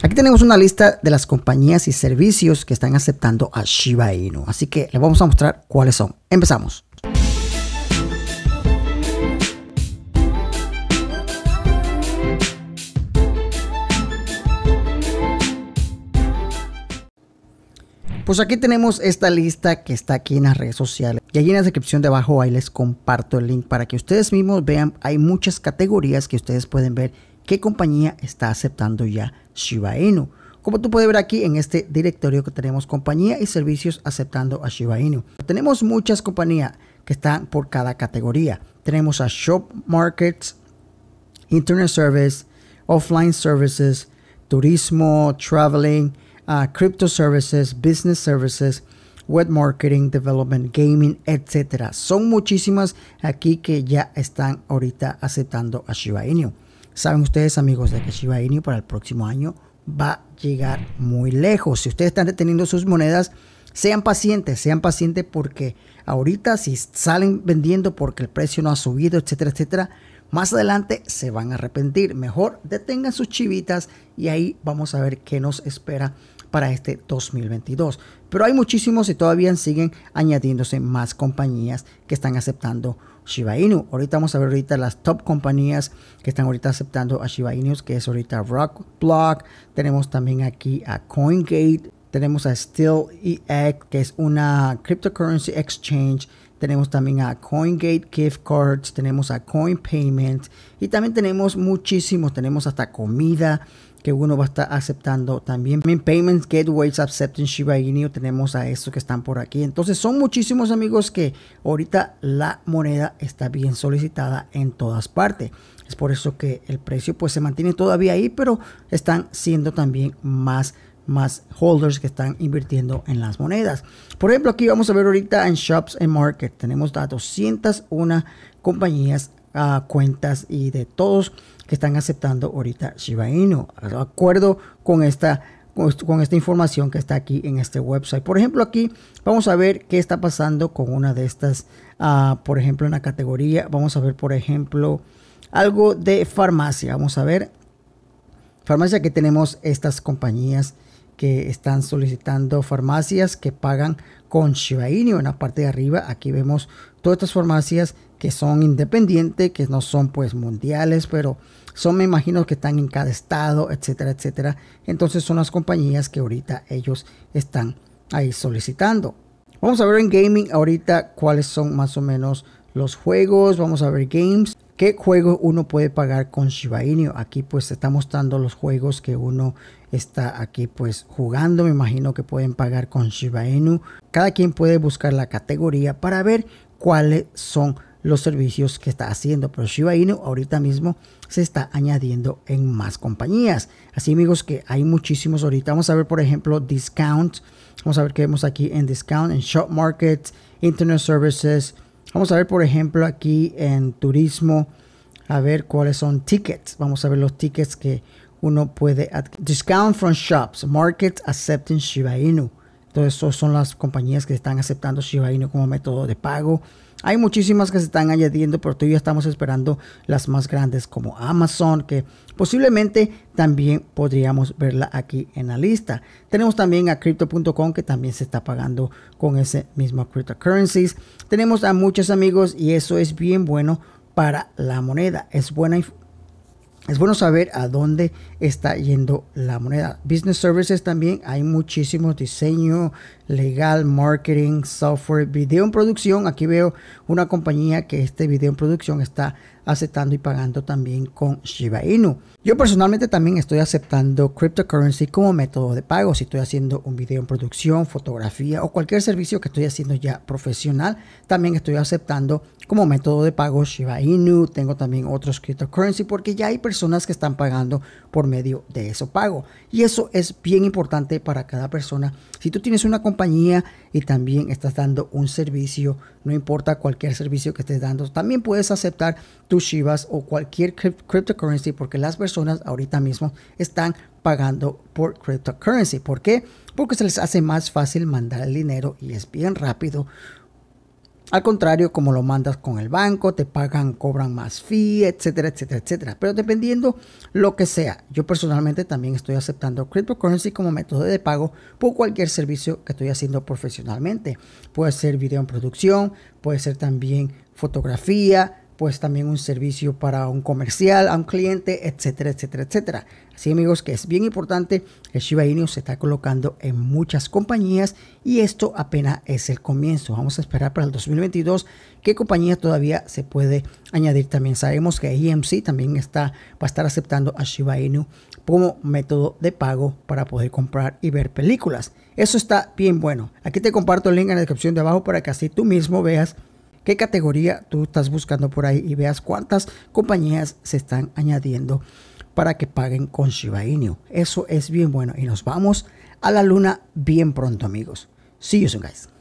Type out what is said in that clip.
Aquí tenemos una lista de las compañías y servicios que están aceptando a Shiba Inu. Así que les vamos a mostrar cuáles son. Empezamos. Pues aquí tenemos esta lista que está aquí en las redes sociales. Y allí en la descripción de abajo ahí les comparto el link para que ustedes mismos vean. Hay muchas categorías que ustedes pueden ver qué compañía está aceptando ya Shiba Inu. Como tú puedes ver aquí en este directorio que tenemos compañía y servicios aceptando a Shiba Inu. Tenemos muchas compañías que están por cada categoría. Tenemos a Shop Markets, Internet Service, Offline Services, Turismo, Traveling, Crypto Services, Business Services, Web Marketing, Development, Gaming, etc. Son muchísimas aquí que ya están ahorita aceptando a Shiba Inu. Saben ustedes, amigos, de que Shiba Inu para el próximo año va a llegar muy lejos. Si ustedes están deteniendo sus monedas, sean pacientes, sean pacientes porque ahorita si salen vendiendo porque el precio no ha subido, etcétera, etcétera, más adelante se van a arrepentir. Mejor detengan sus chivitas y ahí vamos a ver qué nos espera para este 2022. Pero hay muchísimos y todavía siguen añadiéndose más compañías que están aceptando Shiba Inu. Ahorita vamos a ver ahorita las top compañías que están ahorita aceptando a Shiba Inu, que es ahorita Rockblock. Tenemos también aquí a CoinGate. Tenemos a Steel Ex, que es una cryptocurrency exchange tenemos también a CoinGate Gift Cards, tenemos a CoinPayment. y también tenemos muchísimos, tenemos hasta comida que uno va a estar aceptando también. También Payments Gateways Acceptance Shiba Inu, tenemos a estos que están por aquí. Entonces son muchísimos amigos que ahorita la moneda está bien solicitada en todas partes. Es por eso que el precio pues se mantiene todavía ahí, pero están siendo también más más holders que están invirtiendo en las monedas. Por ejemplo, aquí vamos a ver ahorita en Shops and Market. Tenemos a 201 compañías, a ah, cuentas y de todos que están aceptando ahorita Shiba Inu. De acuerdo con esta con esta información que está aquí en este website. Por ejemplo, aquí vamos a ver qué está pasando con una de estas, ah, por ejemplo, en la categoría. Vamos a ver, por ejemplo, algo de farmacia. Vamos a ver. Farmacia que tenemos estas compañías que están solicitando farmacias que pagan con Shiba Inu en la parte de arriba. Aquí vemos todas estas farmacias que son independientes, que no son pues mundiales, pero son me imagino que están en cada estado, etcétera, etcétera. Entonces son las compañías que ahorita ellos están ahí solicitando. Vamos a ver en gaming ahorita cuáles son más o menos los juegos, vamos a ver games qué juego uno puede pagar con Shiba Inu. Aquí pues está mostrando los juegos que uno está aquí pues jugando. Me imagino que pueden pagar con Shiba Inu. Cada quien puede buscar la categoría para ver cuáles son los servicios que está haciendo. Pero Shiba Inu ahorita mismo se está añadiendo en más compañías. Así amigos que hay muchísimos ahorita. Vamos a ver por ejemplo Discount. Vamos a ver qué vemos aquí en Discount, en Shop Markets, Internet Services, Vamos a ver, por ejemplo, aquí en turismo, a ver cuáles son tickets. Vamos a ver los tickets que uno puede Discount from shops, markets accepting Shiba Inu. Entonces, son las compañías que están aceptando Shiba Inu como método de pago. Hay muchísimas que se están añadiendo, pero todavía estamos esperando las más grandes como Amazon, que posiblemente también podríamos verla aquí en la lista. Tenemos también a crypto.com que también se está pagando con ese mismo cryptocurrencies. Tenemos a muchos amigos y eso es bien bueno para la moneda. Es buena, información es bueno saber a dónde está yendo la moneda. Business Services también hay muchísimo diseño legal, marketing, software, video en producción. Aquí veo una compañía que este video en producción está aceptando y pagando también con Shiba Inu. Yo personalmente también estoy aceptando cryptocurrency como método de pago. Si estoy haciendo un video en producción, fotografía o cualquier servicio que estoy haciendo ya profesional, también estoy aceptando como método de pago Shiba Inu. Tengo también otros cryptocurrency porque ya hay personas que están pagando por medio de eso pago. Y eso es bien importante para cada persona. Si tú tienes una compañía y también estás dando un servicio, no importa cualquier servicio que estés dando, también puedes aceptar tu Shivas o cualquier cryptocurrency porque las personas ahorita mismo están pagando por cryptocurrency. ¿Por Porque se les hace más fácil mandar el dinero y es bien rápido. Al contrario, como lo mandas con el banco, te pagan, cobran más fee, etcétera, etcétera, etcétera. Pero dependiendo lo que sea, yo personalmente también estoy aceptando cryptocurrency como método de pago por cualquier servicio que estoy haciendo profesionalmente. Puede ser video en producción, puede ser también fotografía, pues también un servicio para un comercial, a un cliente, etcétera, etcétera, etcétera. Así amigos que es bien importante, el Shiba Inu se está colocando en muchas compañías y esto apenas es el comienzo. Vamos a esperar para el 2022 qué compañía todavía se puede añadir. También sabemos que EMC también está, va a estar aceptando a Shiba Inu como método de pago para poder comprar y ver películas. Eso está bien bueno. Aquí te comparto el link en la descripción de abajo para que así tú mismo veas qué categoría tú estás buscando por ahí y veas cuántas compañías se están añadiendo para que paguen con Shiba Inu. Eso es bien bueno y nos vamos a la luna bien pronto amigos. See you soon guys.